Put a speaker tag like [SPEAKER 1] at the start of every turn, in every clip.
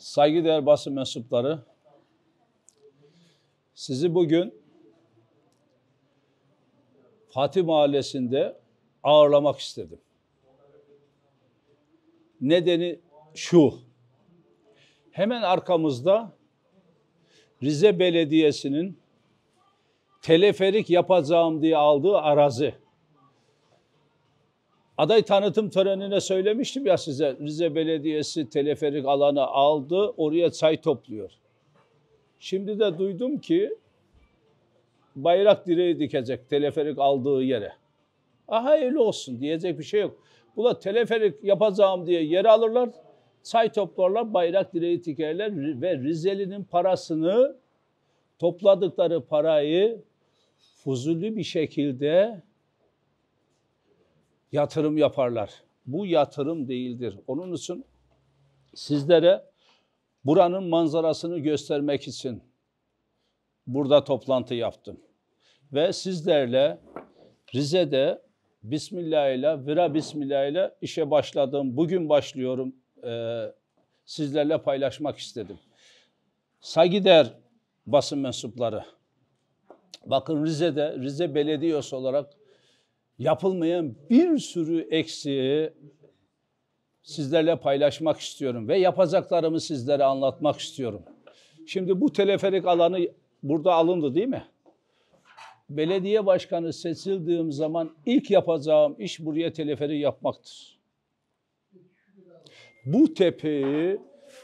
[SPEAKER 1] Saygıdeğer basın mensupları, sizi bugün Fatih Mahallesi'nde ağırlamak istedim. Nedeni şu, hemen arkamızda Rize Belediyesi'nin teleferik yapacağım diye aldığı arazi Aday tanıtım törenine söylemiştim ya size Rize Belediyesi teleferik alanı aldı oraya çay topluyor. Şimdi de duydum ki bayrak direği dikecek teleferik aldığı yere. Aha öyle olsun diyecek bir şey yok. Bu da teleferik yapacağım diye yer alırlar, çay toplarlar, bayrak direği dikerler ve Rizeli'nin parasını topladıkları parayı fuzuli bir şekilde yatırım yaparlar. Bu yatırım değildir. Onun için sizlere buranın manzarasını göstermek için burada toplantı yaptım. Ve sizlerle Rize'de Bismillah ile, Vira Bismillah ile işe başladım. Bugün başlıyorum. Ee, sizlerle paylaşmak istedim. Sagider basın mensupları. Bakın Rize'de, Rize Belediyesi olarak yapılmayan bir sürü eksiği sizlerle paylaşmak istiyorum ve yapacaklarımı sizlere anlatmak istiyorum. Şimdi bu teleferik alanı burada alındı değil mi? Belediye başkanı seçildiğim zaman ilk yapacağım iş buraya teleferi yapmaktır. Bu tepeyi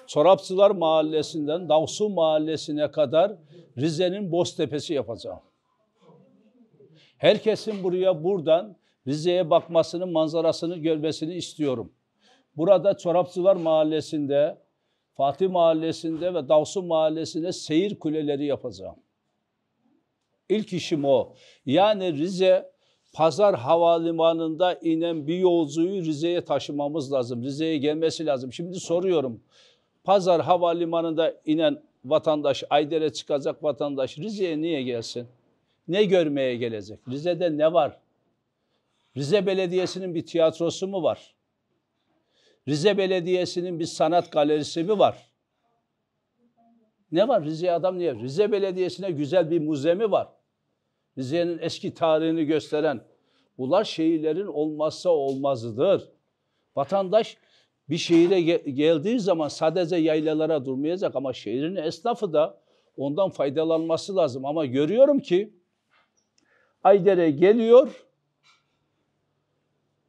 [SPEAKER 1] Çorapçılar Mahallesi'nden Davsu Mahallesi'ne kadar Rize'nin Boztepe'si yapacağım. Herkesin buraya buradan Rize'ye bakmasını, manzarasını görmesini istiyorum. Burada Çorapçılar Mahallesi'nde, Fatih Mahallesi'nde ve Davsu Mahallesi'nde seyir kuleleri yapacağım. İlk işim o. Yani Rize Pazar Havalimanı'nda inen bir yolcuyu Rize'ye taşımamız lazım. Rize'ye gelmesi lazım. Şimdi soruyorum. Pazar Havalimanı'nda inen vatandaş, Ayder'e çıkacak vatandaş Rize'ye niye gelsin? ne görmeye gelecek? Rize'de ne var? Rize Belediyesi'nin bir tiyatrosu mu var? Rize Belediyesi'nin bir sanat galerisi mi var? Ne var? Rize adam niye? Rize Belediyesi'ne güzel bir müze mi var? Rize'nin eski tarihini gösteren. Bunlar şehirlerin olmazsa olmazıdır. Vatandaş bir şehire geldiği zaman sadece yaylalara durmayacak ama şehrin esnafı da ondan faydalanması lazım. Ama görüyorum ki Ayder'e geliyor.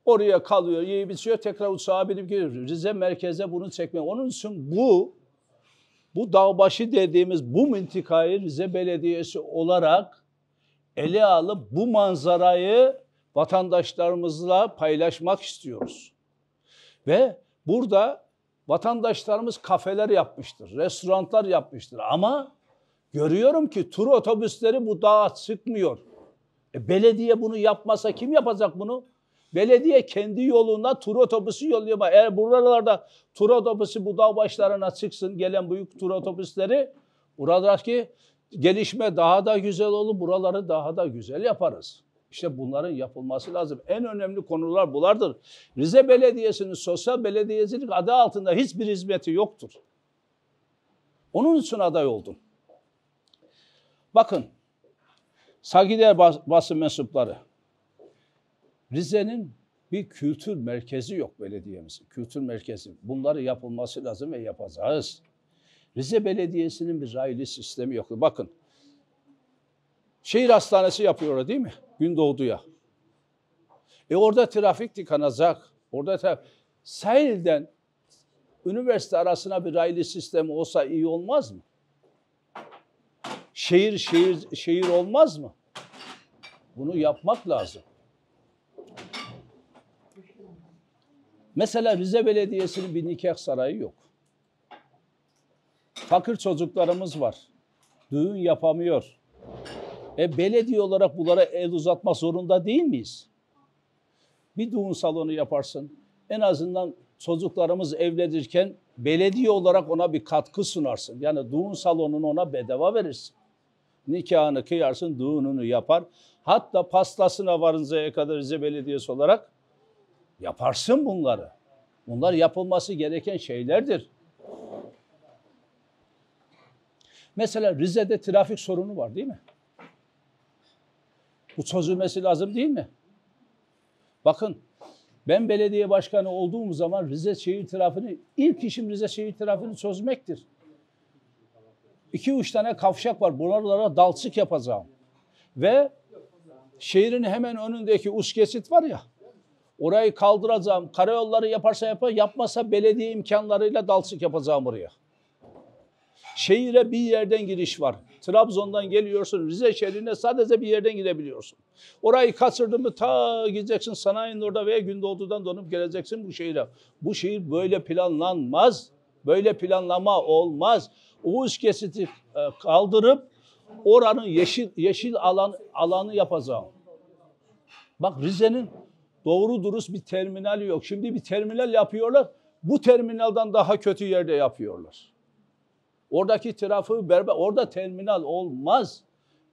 [SPEAKER 1] Oraya kalıyor, yiyip bitiyor. tekrar uçağa binip gidiyor. Rize merkeze bunu çekme. Onun için bu, bu dağbaşı dediğimiz bu mıntikayı Rize Belediyesi olarak ele alıp bu manzarayı vatandaşlarımızla paylaşmak istiyoruz. Ve burada vatandaşlarımız kafeler yapmıştır, restoranlar yapmıştır ama görüyorum ki tur otobüsleri bu dağa çıkmıyor. E belediye bunu yapmasa kim yapacak bunu? Belediye kendi yolunda tur otobüsü yolluyor. Eğer buralarda tur otobüsü bu dağ başlarına çıksın gelen büyük tur otobüsleri buradaki gelişme daha da güzel olur. Buraları daha da güzel yaparız. İşte bunların yapılması lazım. En önemli konular bunlardır. Rize Belediyesi'nin sosyal belediyecilik adı altında hiçbir hizmeti yoktur. Onun için aday oldum. Bakın saygıdeğer basın mensupları. Rize'nin bir kültür merkezi yok belediyemizin. Kültür merkezi. Bunları yapılması lazım ve yapacağız. Rize Belediyesi'nin bir raylı sistemi yok. Bakın. Şehir hastanesi yapıyorlar değil mi? Gün Gündoğdu'ya. E orada trafik tıkanacak. Orada traf sahilden üniversite arasına bir raylı sistemi olsa iyi olmaz mı? şehir şehir şehir olmaz mı? Bunu yapmak lazım. Mesela Rize Belediyesi'nin bir nikah sarayı yok. Fakir çocuklarımız var. Düğün yapamıyor. E belediye olarak bunlara el uzatma zorunda değil miyiz? Bir düğün salonu yaparsın. En azından çocuklarımız evlenirken belediye olarak ona bir katkı sunarsın. Yani düğün salonunu ona bedava verirsin nikahını kıyarsın, düğününü yapar. Hatta pastasına varıncaya kadar Rize Belediyesi olarak yaparsın bunları. Bunlar yapılması gereken şeylerdir. Mesela Rize'de trafik sorunu var değil mi? Bu çözülmesi lazım değil mi? Bakın ben belediye başkanı olduğum zaman Rize şehir trafiğini, ilk işim Rize şehir trafiğini çözmektir iki üç tane kavşak var. Buralara dalçık yapacağım. Ve şehrin hemen önündeki uz kesit var ya. Orayı kaldıracağım. Karayolları yaparsa yapar, yapmasa belediye imkanlarıyla dalçık yapacağım oraya. Şehire bir yerden giriş var. Trabzon'dan geliyorsun Rize şehrine sadece bir yerden gidebiliyorsun. Orayı kaçırdın mı ta gideceksin sanayinin orada veya Gündoğdu'dan dönüp geleceksin bu şehire. Bu şehir böyle planlanmaz. Böyle planlama olmaz. Oğuz kesiti e, kaldırıp oranın yeşil yeşil alan alanı yapacağım. Bak Rize'nin doğru dürüst bir terminali yok. Şimdi bir terminal yapıyorlar. Bu terminaldan daha kötü yerde yapıyorlar. Oradaki trafiği berbe. Orada terminal olmaz.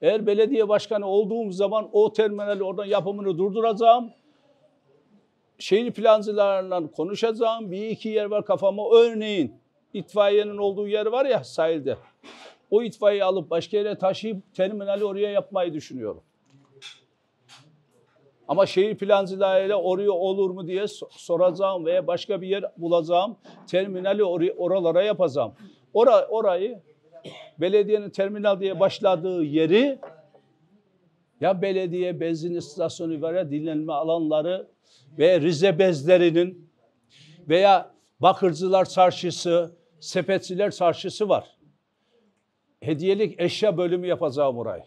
[SPEAKER 1] Eğer belediye başkanı olduğum zaman o terminali oradan yapımını durduracağım. Şehir plancılarla konuşacağım. Bir iki yer var kafama. Örneğin itfaiyenin olduğu yer var ya sahilde. O itfaiyeyi alıp başka yere taşıyıp terminali oraya yapmayı düşünüyorum. Ama şehir plancılarıyla oraya olur mu diye soracağım veya başka bir yer bulacağım. Terminali or oralara yapacağım. Ora orayı belediyenin terminal diye başladığı yeri ya belediye benzin istasyonu veya dinlenme alanları ve Rize bezlerinin veya Bakırcılar Çarşısı sepetçiler çarşısı var. Hediyelik eşya bölümü yapacağım orayı.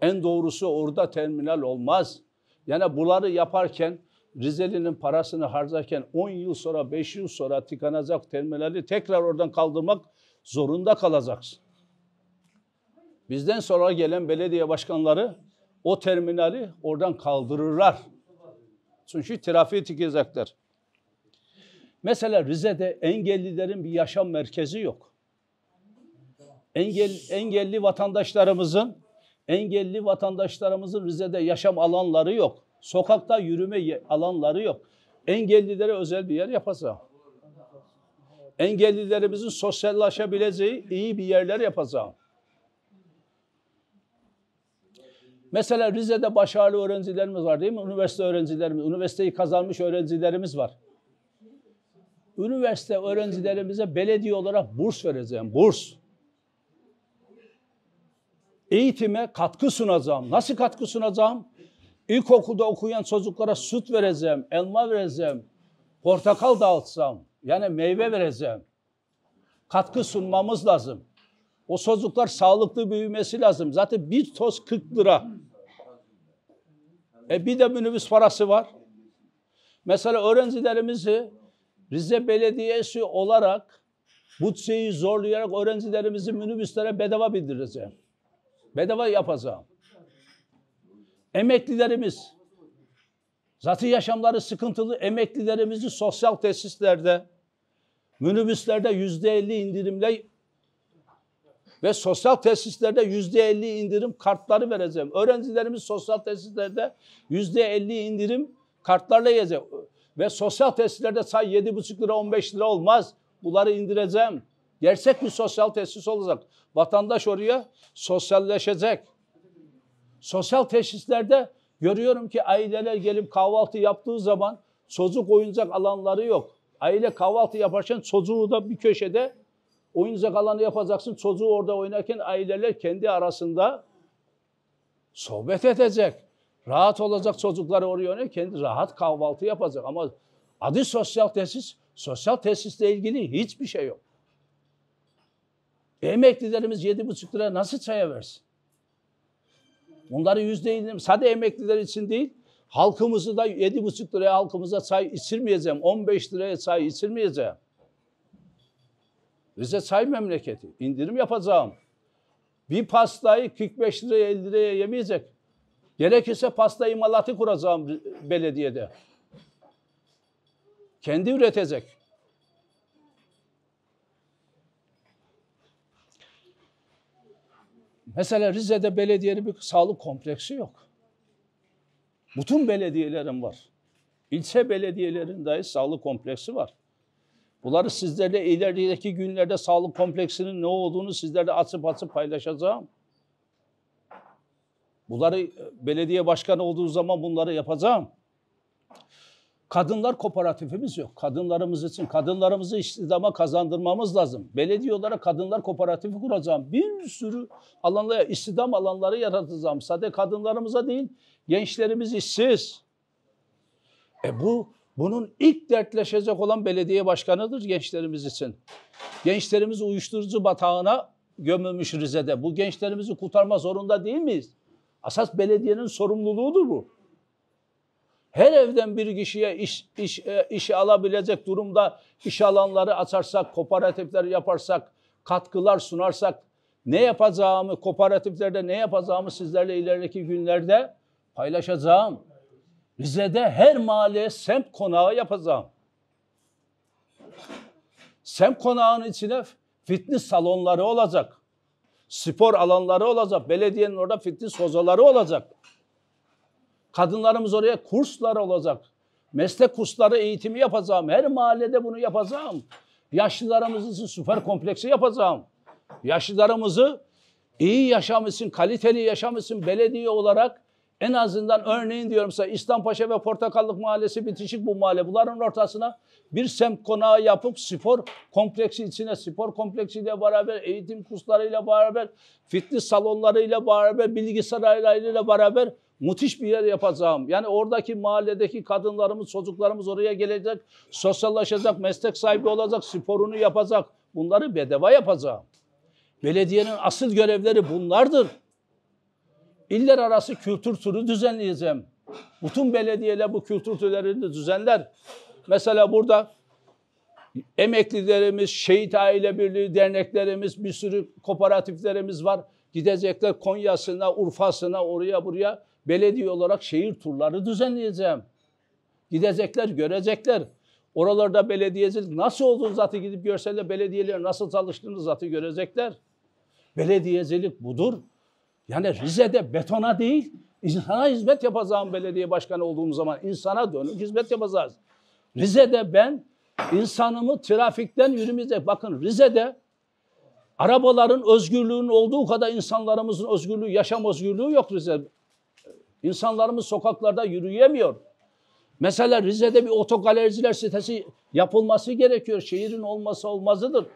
[SPEAKER 1] En doğrusu orada terminal olmaz. Yani bunları yaparken Rizeli'nin parasını harcarken 10 yıl sonra 5 yıl sonra tıkanacak terminali tekrar oradan kaldırmak zorunda kalacaksın. Bizden sonra gelen belediye başkanları o terminali oradan kaldırırlar. Çünkü trafiği tıkayacaklar. Mesela Rize'de engellilerin bir yaşam merkezi yok. Engel, engelli vatandaşlarımızın engelli vatandaşlarımızın Rize'de yaşam alanları yok. Sokakta yürüme alanları yok. Engellilere özel bir yer yapasa. Engellilerimizin sosyalleşebileceği iyi bir yerler yapasa. Mesela Rize'de başarılı öğrencilerimiz var değil mi? Üniversite öğrencilerimiz, üniversiteyi kazanmış öğrencilerimiz var üniversite öğrencilerimize belediye olarak burs vereceğim, burs. Eğitime katkı sunacağım. Nasıl katkı sunacağım? İlkokulda okuyan çocuklara süt vereceğim, elma vereceğim, portakal dağıtacağım. Yani meyve vereceğim. Katkı sunmamız lazım. O çocuklar sağlıklı büyümesi lazım. Zaten bir toz 40 lira. E bir de minibüs parası var. Mesela öğrencilerimizi Rize Belediyesi olarak Butse'yi zorlayarak öğrencilerimizi minibüslere bedava bindireceğim. Bedava yapacağım. Emeklilerimiz, zaten yaşamları sıkıntılı emeklilerimizi sosyal tesislerde, minibüslerde yüzde elli indirimle ve sosyal tesislerde yüzde elli indirim kartları vereceğim. Öğrencilerimiz sosyal tesislerde yüzde elli indirim kartlarla yiyecek ve sosyal tesislerde say 7,5 lira 15 lira olmaz. Bunları indireceğim. Gerçek bir sosyal tesis olacak. Vatandaş oraya sosyalleşecek. Sosyal tesislerde görüyorum ki aileler gelip kahvaltı yaptığı zaman çocuk oyuncak alanları yok. Aile kahvaltı yaparken çocuğu da bir köşede oyuncak alanı yapacaksın. Çocuğu orada oynarken aileler kendi arasında sohbet edecek. Rahat olacak çocukları oraya yöneliyor. Kendi rahat kahvaltı yapacak. Ama adı sosyal tesis. Sosyal tesisle ilgili hiçbir şey yok. Emeklilerimiz yedi buçuk lira nasıl çaya versin? Bunları yüzde indirim. Sade emekliler için değil. Halkımızı da yedi buçuk liraya halkımıza çay içirmeyeceğim. 15 liraya çay içirmeyeceğim. Rize çay memleketi. indirim yapacağım. Bir pastayı 45 liraya 50 liraya yemeyecek. Gerekirse pasta imalatı kuracağım belediyede. Kendi üretecek. Mesela Rize'de belediyenin bir sağlık kompleksi yok. Bütün belediyelerin var. İlçe belediyelerinde dahi sağlık kompleksi var. Bunları sizlerle ilerideki günlerde sağlık kompleksinin ne olduğunu sizlerle açıp açıp paylaşacağım. Bunları e, belediye başkanı olduğu zaman bunları yapacağım. Kadınlar kooperatifimiz yok. Kadınlarımız için kadınlarımızı istihdama kazandırmamız lazım. Belediye kadınlar kooperatifi kuracağım. Bir sürü alanlara istihdam alanları yaratacağım. Sadece kadınlarımıza değil, gençlerimiz işsiz. E bu bunun ilk dertleşecek olan belediye başkanıdır gençlerimiz için. Gençlerimiz uyuşturucu batağına gömülmüş Rize'de. Bu gençlerimizi kurtarma zorunda değil miyiz? Asas belediyenin sorumluluğudur bu. Her evden bir kişiye iş, iş, e, işi alabilecek durumda iş alanları açarsak, kooperatifler yaparsak, katkılar sunarsak ne yapacağımı, kooperatiflerde ne yapacağımı sizlerle ileriki günlerde paylaşacağım. Rize'de her mahalleye semt konağı yapacağım. Semt konağının içine fitness salonları olacak spor alanları olacak, belediyenin orada fitness hozaları olacak. Kadınlarımız oraya kurslar olacak. Meslek kursları eğitimi yapacağım. Her mahallede bunu yapacağım. Yaşlılarımızın süper kompleksi yapacağım. Yaşlılarımızı iyi yaşam için, kaliteli yaşam için belediye olarak en azından örneğin diyorum size İslampaşa ve Portakallık Mahallesi bitişik bu mahalle. Bunların ortasına bir semt konağı yapıp spor kompleksi içine spor kompleksiyle beraber eğitim kurslarıyla beraber fitness salonlarıyla beraber bilgisayarlarıyla beraber Müthiş bir yer yapacağım. Yani oradaki mahalledeki kadınlarımız, çocuklarımız oraya gelecek, sosyallaşacak, meslek sahibi olacak, sporunu yapacak. Bunları bedava yapacağım. Belediyenin asıl görevleri bunlardır. İller arası kültür turu düzenleyeceğim. Bütün belediyeler bu kültür turlarını düzenler. Mesela burada emeklilerimiz, şehit aile birliği derneklerimiz, bir sürü kooperatiflerimiz var. Gidecekler Konya'sına, Urfa'sına, oraya buraya belediye olarak şehir turları düzenleyeceğim. Gidecekler, görecekler. Oralarda belediyecilik nasıl olduğunu zaten gidip görseler belediyeler nasıl çalıştığını zaten görecekler. Belediyecilik budur. Yani Rize'de betona değil, insana hizmet yapacağım belediye başkanı olduğum zaman insana dönük hizmet yapacağız. Rize'de ben insanımı trafikten yürümeyecek. Bakın Rize'de arabaların özgürlüğünün olduğu kadar insanlarımızın özgürlüğü, yaşam özgürlüğü yok Rize. İnsanlarımız sokaklarda yürüyemiyor. Mesela Rize'de bir otogalericiler sitesi yapılması gerekiyor. Şehrin olması olmazıdır.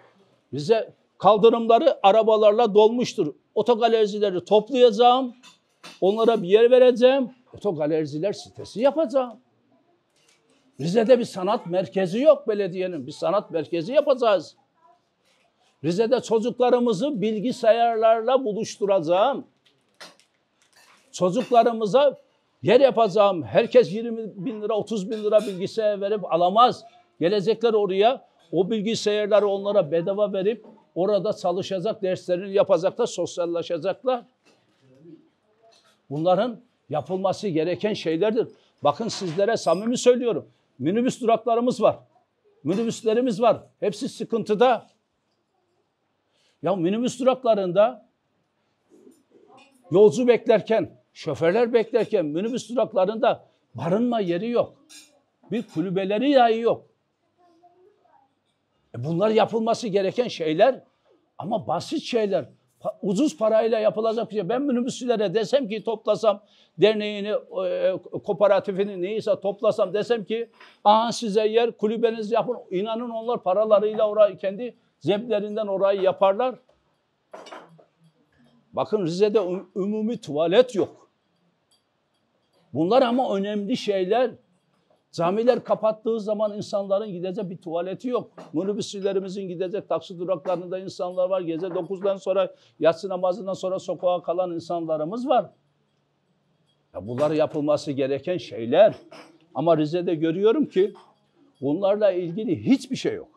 [SPEAKER 1] Rize kaldırımları arabalarla dolmuştur. Otogalericileri toplayacağım. Onlara bir yer vereceğim. Otogalericiler sitesi yapacağım. Rize'de bir sanat merkezi yok belediyenin. Bir sanat merkezi yapacağız. Rize'de çocuklarımızı bilgisayarlarla buluşturacağım. Çocuklarımıza yer yapacağım. Herkes 20 bin lira, 30 bin lira bilgisayar verip alamaz. Gelecekler oraya, o bilgisayarları onlara bedava verip orada çalışacak, derslerini yapacaklar, sosyallaşacaklar. Bunların yapılması gereken şeylerdir. Bakın sizlere samimi söylüyorum. Minibüs duraklarımız var. Minibüslerimiz var. Hepsi sıkıntıda. Ya minibüs duraklarında yolcu beklerken, şoförler beklerken minibüs duraklarında barınma yeri yok. Bir kulübeleri dahi yok. E bunlar yapılması gereken şeyler ama basit şeyler ucuz parayla yapılacak bir şey. Ben minibüsçülere desem ki toplasam derneğini, e, kooperatifini neyse toplasam desem ki aha size yer kulübeniz yapın. İnanın onlar paralarıyla orayı kendi zeblerinden orayı yaparlar. Bakın Rize'de umumi tuvalet yok. Bunlar ama önemli şeyler. Camiler kapattığı zaman insanların gidecek bir tuvaleti yok. Minibüsçülerimizin gidecek taksi duraklarında insanlar var. Gece 9'dan sonra yatsı namazından sonra sokağa kalan insanlarımız var. Ya bunlar yapılması gereken şeyler. Ama Rize'de görüyorum ki bunlarla ilgili hiçbir şey yok.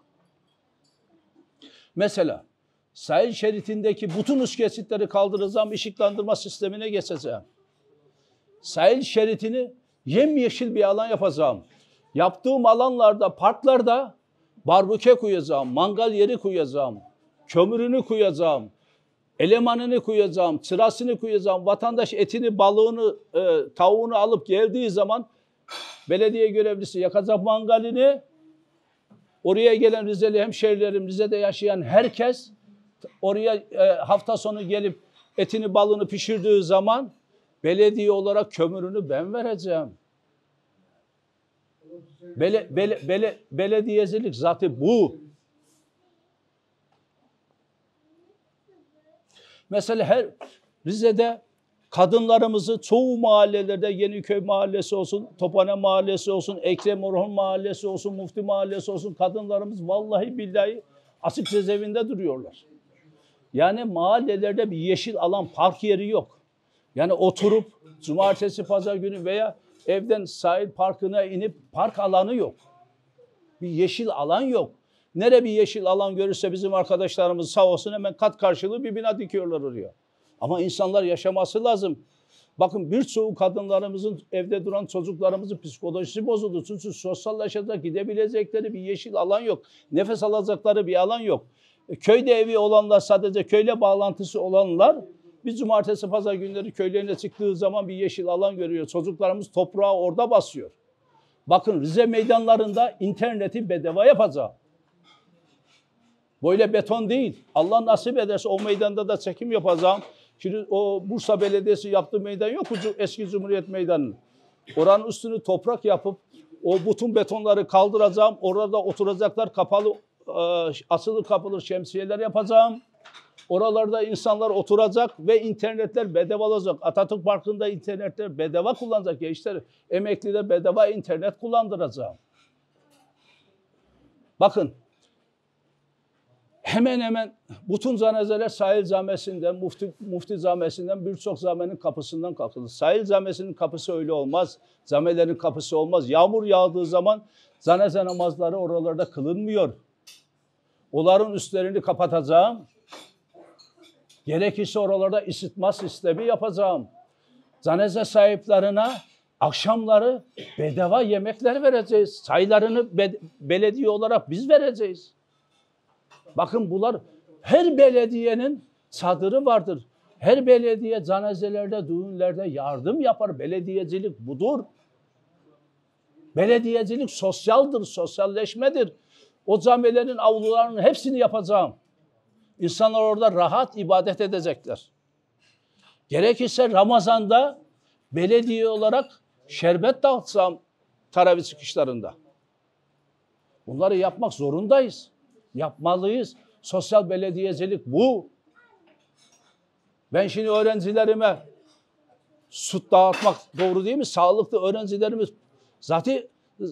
[SPEAKER 1] Mesela sahil şeridindeki bütün üst kesitleri kaldıracağım, ışıklandırma sistemine geçeceğim. Sahil şeridini yemyeşil bir alan yapacağım. Yaptığım alanlarda, parklarda barbekü koyacağım, mangal yeri koyacağım, kömürünü koyacağım, elemanını koyacağım, çırasını koyacağım. Vatandaş etini, balığını, e, tavuğunu alıp geldiği zaman belediye görevlisi yakacak mangalini. Oraya gelen Rizeli hemşehrilerim, Rize'de yaşayan herkes oraya e, hafta sonu gelip etini, balığını pişirdiği zaman Belediye olarak kömürünü ben vereceğim. Bele, bele, bele, belediyecilik zaten bu. Mesela her Rize'de kadınlarımızı çoğu mahallelerde Yeniköy mahallesi olsun, Topane mahallesi olsun, Ekrem Orhan mahallesi olsun, Mufti mahallesi olsun kadınlarımız vallahi billahi açık cezaevinde duruyorlar. Yani mahallelerde bir yeşil alan, park yeri yok. Yani oturup cumartesi pazar günü veya evden sahil parkına inip park alanı yok. Bir yeşil alan yok. Nere bir yeşil alan görürse bizim arkadaşlarımız sağ olsun hemen kat karşılığı bir bina dikiyorlar oraya. Ama insanlar yaşaması lazım. Bakın birçoğu kadınlarımızın evde duran çocuklarımızın psikolojisi bozuldu. Çünkü sosyalleşerek gidebilecekleri bir yeşil alan yok. Nefes alacakları bir alan yok. E, köyde evi olanlar sadece köyle bağlantısı olanlar biz cumartesi pazar günleri köylerine çıktığı zaman bir yeşil alan görüyor. Çocuklarımız toprağı orada basıyor. Bakın Rize meydanlarında interneti bedava yapacağım. Böyle beton değil. Allah nasip ederse o meydanda da çekim yapacağım. Şimdi o Bursa Belediyesi yaptığı meydan yok mu eski Cumhuriyet meydanı. Oranın üstünü toprak yapıp o bütün betonları kaldıracağım. Orada oturacaklar kapalı asılı kapılır şemsiyeler yapacağım. Oralarda insanlar oturacak ve internetler bedava olacak. Atatürk Parkı'nda internetler bedava kullanacak gençler. emeklide bedava internet kullandıracağım. Bakın hemen hemen bütün zanezeler sahil zamesinden, mufti, mufti zamesinden birçok zamenin kapısından kalkıldı. Sahil zamesinin kapısı öyle olmaz. Zamelerin kapısı olmaz. Yağmur yağdığı zaman zaneze namazları oralarda kılınmıyor. Onların üstlerini kapatacağım. Gerekirse oralarda ısıtma sistemi yapacağım. Zaneze sahiplerine akşamları bedava yemekler vereceğiz. Çaylarını be- belediye olarak biz vereceğiz. Bakın bunlar her belediyenin çadırı vardır. Her belediye cenazelerde, düğünlerde yardım yapar. Belediyecilik budur. Belediyecilik sosyaldır, sosyalleşmedir. O camilerin avlularının hepsini yapacağım. İnsanlar orada rahat ibadet edecekler. Gerekirse Ramazan'da belediye olarak şerbet dağıtsam taravih çıkışlarında. Bunları yapmak zorundayız. Yapmalıyız. Sosyal belediyecilik bu. Ben şimdi öğrencilerime süt dağıtmak doğru değil mi? Sağlıklı öğrencilerimiz zaten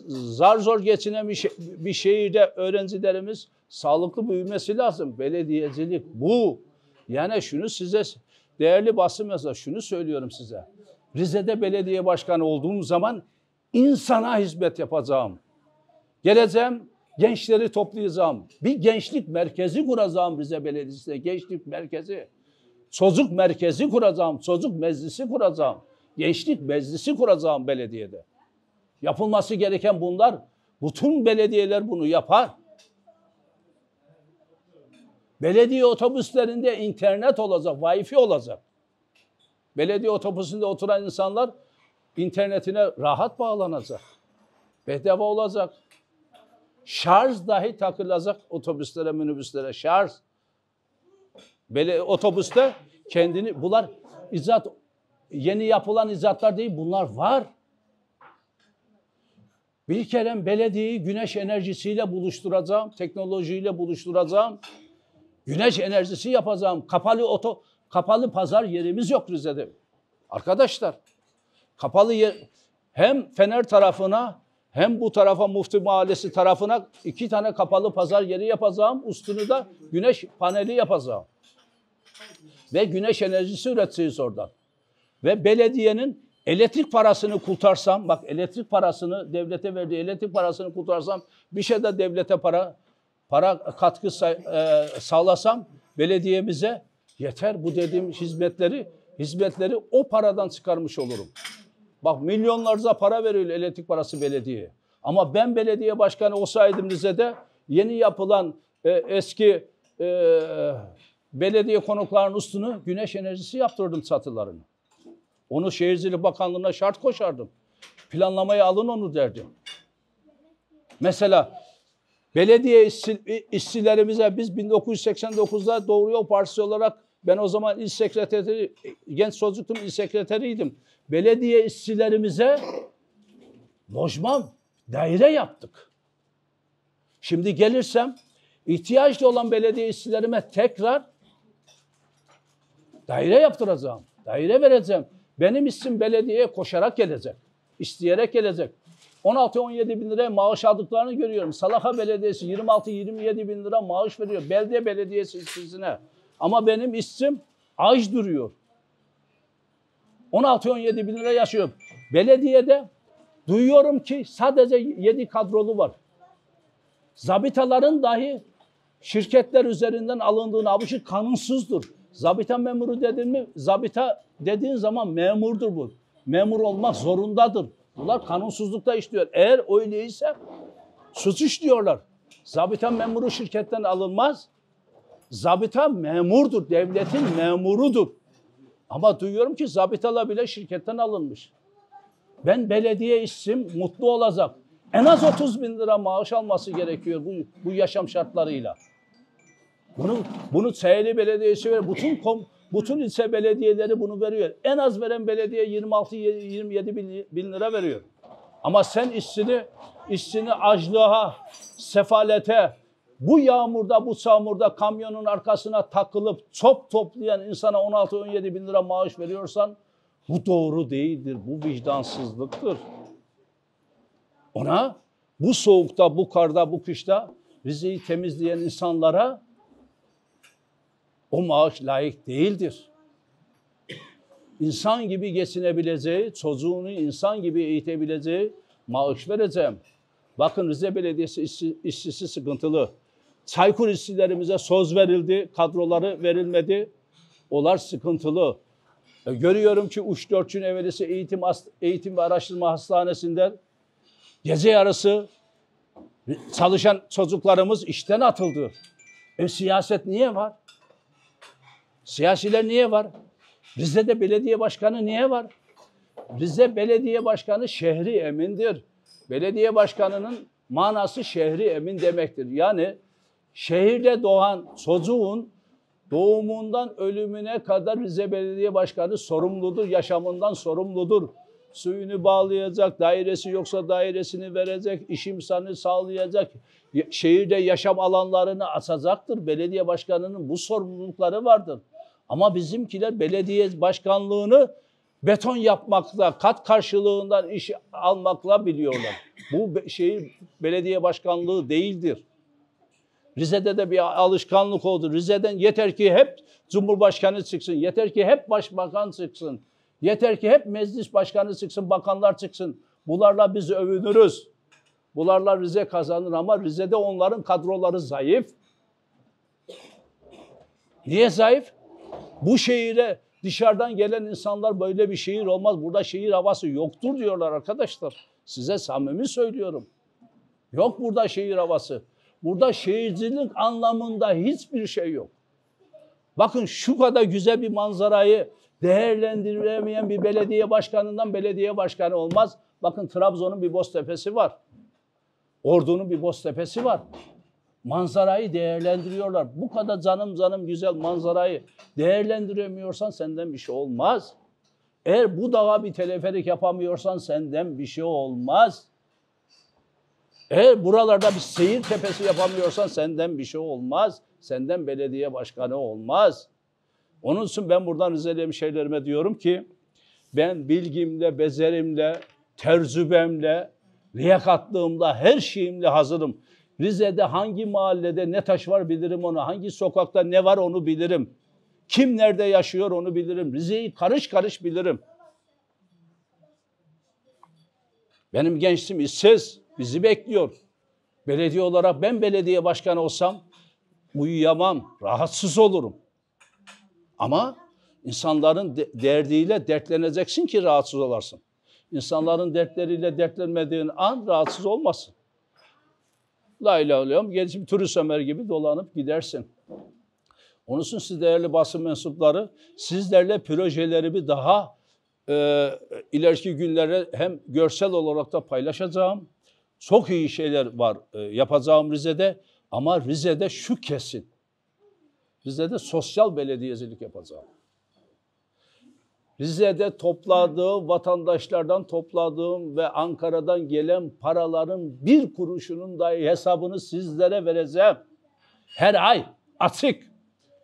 [SPEAKER 1] zar zor geçinen bir, şey, bir şehirde öğrencilerimiz sağlıklı büyümesi lazım. Belediyecilik bu. Yani şunu size değerli basın mesela şunu söylüyorum size. Rize'de belediye başkanı olduğum zaman insana hizmet yapacağım. Geleceğim gençleri toplayacağım. Bir gençlik merkezi kuracağım Rize Belediyesi'ne. Gençlik merkezi. Çocuk merkezi kuracağım. Çocuk meclisi kuracağım. Gençlik meclisi kuracağım belediyede. Yapılması gereken bunlar. Bütün belediyeler bunu yapar. Belediye otobüslerinde internet olacak, wifi olacak. Belediye otobüsünde oturan insanlar internetine rahat bağlanacak. Bedava olacak. Şarj dahi takılacak otobüslere, minibüslere. Şarj. Böyle otobüste kendini bunlar izat yeni yapılan izatlar değil bunlar var. Bir kere belediyeyi güneş enerjisiyle buluşturacağım, teknolojiyle buluşturacağım. Güneş enerjisi yapacağım. Kapalı oto kapalı pazar yerimiz yok Rize'de. Arkadaşlar kapalı yer hem Fener tarafına hem bu tarafa Mufti Mahallesi tarafına iki tane kapalı pazar yeri yapacağım. Üstünü de güneş paneli yapacağım. Ve güneş enerjisi üreteceğiz oradan. Ve belediyenin elektrik parasını kurtarsam, bak elektrik parasını devlete verdiği elektrik parasını kurtarsam bir şey de devlete para para katkı e, sağlasam belediyemize yeter bu dediğim hizmetleri hizmetleri o paradan çıkarmış olurum. Bak milyonlarca para veriyor elektrik parası belediye. Ama ben belediye başkanı olsaydım Rize'de yeni yapılan e, eski e, belediye konuklarının üstünü güneş enerjisi yaptırdım satılarını. Onu Şehircilik Bakanlığı'na şart koşardım. Planlamaya alın onu derdim. Mesela Belediye işçi, işçilerimize biz 1989'da Doğru Yol Partisi olarak ben o zaman il sekreteri, genç çocuktum il sekreteriydim. Belediye işçilerimize lojman, daire yaptık. Şimdi gelirsem ihtiyaçlı olan belediye işçilerime tekrar daire yaptıracağım, daire vereceğim. Benim isim belediyeye koşarak gelecek, isteyerek gelecek. 16-17 bin liraya maaş aldıklarını görüyorum. Salaka Belediyesi 26-27 bin lira maaş veriyor. Belediye Belediyesi işsizine. Ama benim işsim aç duruyor. 16-17 bin lira yaşıyor. Belediyede duyuyorum ki sadece 7 kadrolu var. Zabitaların dahi şirketler üzerinden alındığını abuşu kanunsuzdur. Zabita memuru dedin mi? Zabita dediğin zaman memurdur bu. Memur olmak zorundadır. Bunlar kanunsuzlukta işliyor. Eğer öyleyse suç işliyorlar. Zabıta memuru şirketten alınmaz. Zabıta memurdur, devletin memurudur. Ama duyuyorum ki zabıtalar bile şirketten alınmış. Ben belediye işsim, mutlu olacak. En az 30 bin lira maaş alması gerekiyor bu, bu yaşam şartlarıyla. Bunu, bunu Seyli Belediyesi ve bütün kom, bütün ilçe belediyeleri bunu veriyor. En az veren belediye 26-27 bin, bin lira veriyor. Ama sen işçini, işçini açlığa, sefalete, bu yağmurda, bu çamurda kamyonun arkasına takılıp çöp toplayan insana 16-17 bin lira maaş veriyorsan bu doğru değildir, bu vicdansızlıktır. Ona bu soğukta, bu karda, bu kışta bizi temizleyen insanlara o maaş layık değildir. İnsan gibi geçinebileceği, çocuğunu insan gibi eğitebileceği maaş vereceğim. Bakın Rize Belediyesi işçi, işçisi sıkıntılı. Çaykur işçilerimize söz verildi, kadroları verilmedi. Olar sıkıntılı. E, görüyorum ki 3 dört gün evvelisi eğitim, eğitim ve araştırma hastanesinden gece yarısı çalışan çocuklarımız işten atıldı. E siyaset niye var? Siyasiler niye var? Rize'de belediye başkanı niye var? Rize belediye başkanı şehri emindir. Belediye başkanının manası şehri emin demektir. Yani şehirde doğan çocuğun doğumundan ölümüne kadar Rize Belediye Başkanı sorumludur, yaşamından sorumludur. Suyunu bağlayacak, dairesi yoksa dairesini verecek, iş imkanı sağlayacak, şehirde yaşam alanlarını açacaktır. Belediye başkanının bu sorumlulukları vardır. Ama bizimkiler belediye başkanlığını beton yapmakla, kat karşılığından iş almakla biliyorlar. Bu şeyi belediye başkanlığı değildir. Rize'de de bir alışkanlık oldu. Rize'den yeter ki hep Cumhurbaşkanı çıksın, yeter ki hep başbakan çıksın, yeter ki hep meclis başkanı çıksın, bakanlar çıksın. Bunlarla biz övünürüz. Bunlarla Rize kazanır ama Rize'de onların kadroları zayıf. Niye zayıf? Bu şehire dışarıdan gelen insanlar böyle bir şehir olmaz. Burada şehir havası yoktur diyorlar arkadaşlar. Size samimi söylüyorum. Yok burada şehir havası. Burada şehircilik anlamında hiçbir şey yok. Bakın şu kadar güzel bir manzarayı değerlendiremeyen bir belediye başkanından belediye başkanı olmaz. Bakın Trabzon'un bir boz tepesi var. Ordu'nun bir boz tepesi var manzarayı değerlendiriyorlar. Bu kadar canım canım güzel manzarayı değerlendiremiyorsan senden bir şey olmaz. Eğer bu dağa bir teleferik yapamıyorsan senden bir şey olmaz. Eğer buralarda bir seyir tepesi yapamıyorsan senden bir şey olmaz. Senden belediye başkanı olmaz. Onun için ben buradan Rizeli hemşehrilerime diyorum ki ben bilgimle, bezerimle, terzübemle, liyakatlığımla, her şeyimle hazırım. Rize'de hangi mahallede ne taş var bilirim onu. Hangi sokakta ne var onu bilirim. Kim nerede yaşıyor onu bilirim. Rize'yi karış karış bilirim. Benim gençliğim işsiz. Bizi bekliyor. Belediye olarak ben belediye başkanı olsam uyuyamam, rahatsız olurum. Ama insanların derdiyle dertleneceksin ki rahatsız olarsın. İnsanların dertleriyle dertlenmediğin an rahatsız olmasın. La ilahe illallah gelişim turist ömer gibi dolanıp gidersin. Onun için siz değerli basın mensupları sizlerle projelerimi daha e, ileriki günlere hem görsel olarak da paylaşacağım. Çok iyi şeyler var e, yapacağım Rize'de ama Rize'de şu kesin. Rize'de sosyal belediyecilik yapacağım. Rize'de topladığım, vatandaşlardan topladığım ve Ankara'dan gelen paraların bir kuruşunun da hesabını sizlere vereceğim. Her ay açık.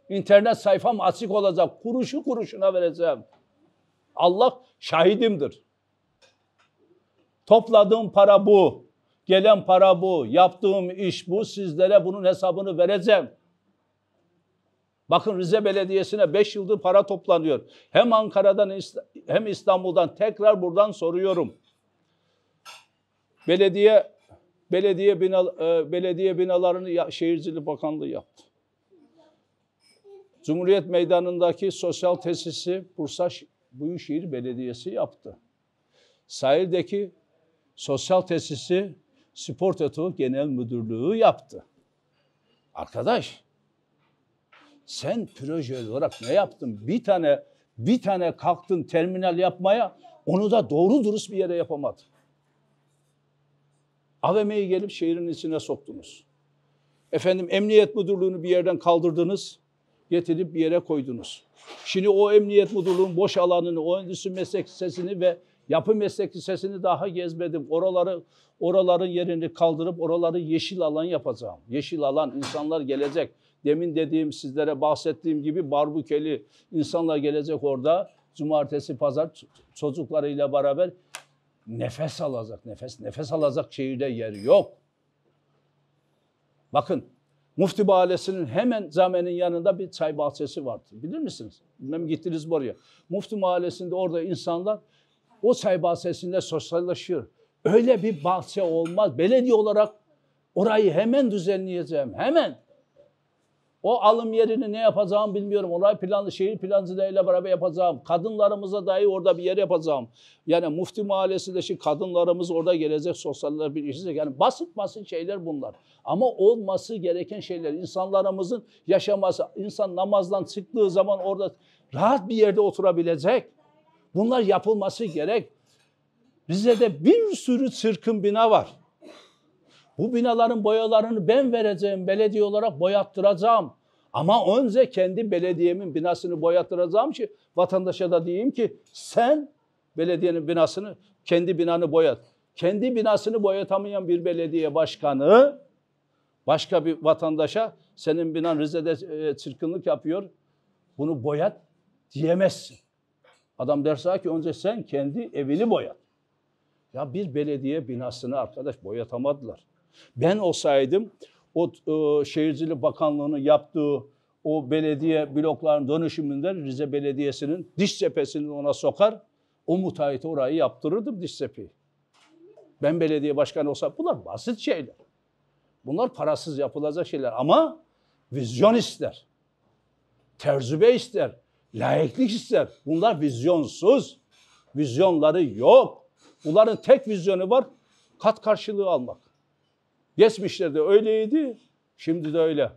[SPEAKER 1] İnternet sayfam açık olacak. Kuruşu kuruşuna vereceğim. Allah şahidimdir. Topladığım para bu. Gelen para bu. Yaptığım iş bu. Sizlere bunun hesabını vereceğim. Bakın Rize Belediyesi'ne 5 yıldır para toplanıyor. Hem Ankara'dan hem İstanbul'dan tekrar buradan soruyorum. Belediye belediye bina, e, belediye binalarını Şehircilik Bakanlığı yaptı. Cumhuriyet Meydanı'ndaki sosyal tesisi Bursa Büyükşehir Belediyesi yaptı. Sahildeki sosyal tesisi Spor Toto Genel Müdürlüğü yaptı. Arkadaş sen proje olarak ne yaptın? Bir tane bir tane kalktın terminal yapmaya onu da doğru dürüst bir yere yapamadın. AVM'yi gelip şehrin içine soktunuz. Efendim emniyet müdürlüğünü bir yerden kaldırdınız, getirip bir yere koydunuz. Şimdi o emniyet müdürlüğünün boş alanını, o endüstri meslek sesini ve yapı meslek sesini daha gezmedim. Oraları, oraların yerini kaldırıp oraları yeşil alan yapacağım. Yeşil alan, insanlar gelecek. Demin dediğim sizlere bahsettiğim gibi barbukeli insanlar gelecek orada. Cumartesi, pazar çocuklarıyla beraber nefes alacak, nefes, nefes alacak şehirde yer yok. Bakın Mufti Mahallesi'nin hemen zamenin yanında bir çay bahçesi vardı. Bilir misiniz? Bilmem gittiniz mi oraya. Mufti Mahallesi'nde orada insanlar o çay bahçesinde sosyalleşiyor. Öyle bir bahçe olmaz. Belediye olarak orayı hemen düzenleyeceğim. Hemen. O alım yerini ne yapacağım bilmiyorum. Olay planı, şehir plancılarıyla beraber yapacağım. Kadınlarımıza dahi orada bir yer yapacağım. Yani Mufti Mahallesi'ndeki kadınlarımız orada gelecek, sosyaller birleşecek. Yani basit basit şeyler bunlar. Ama olması gereken şeyler. insanlarımızın yaşaması, insan namazdan çıktığı zaman orada rahat bir yerde oturabilecek. Bunlar yapılması gerek. de bir sürü çırkın bina var bu binaların boyalarını ben vereceğim, belediye olarak boyattıracağım. Ama önce kendi belediyemin binasını boyattıracağım ki vatandaşa da diyeyim ki sen belediyenin binasını, kendi binanı boyat. Kendi binasını boyatamayan bir belediye başkanı başka bir vatandaşa senin binan Rize'de e, çirkinlik yapıyor, bunu boyat diyemezsin. Adam derse ki önce sen kendi evini boyat. Ya bir belediye binasını arkadaş boyatamadılar. Ben olsaydım o e, Şehircilik Bakanlığı'nın yaptığı o belediye blokların dönüşümünden Rize Belediyesi'nin diş cephesini ona sokar. O müteahhite orayı yaptırırdım diş cepheyi. Ben belediye başkanı olsam bunlar basit şeyler. Bunlar parasız yapılacak şeyler ama vizyon ister. Terzübe ister. Layıklık ister. Bunlar vizyonsuz. Vizyonları yok. Bunların tek vizyonu var kat karşılığı almak. Geçmişlerde öyleydi, şimdi de öyle.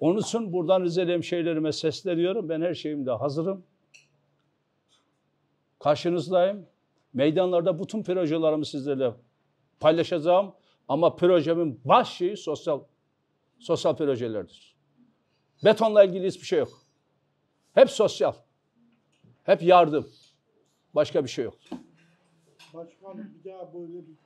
[SPEAKER 1] Onun için buradan Rizeli hemşehrilerime sesleniyorum. Ben her şeyimde hazırım. Karşınızdayım. Meydanlarda bütün projelerimi sizlerle paylaşacağım. Ama projemin baş şeyi sosyal sosyal projelerdir. Betonla ilgili hiçbir şey yok. Hep sosyal. Hep yardım. Başka bir şey yok. Başkan, bir daha böyle bir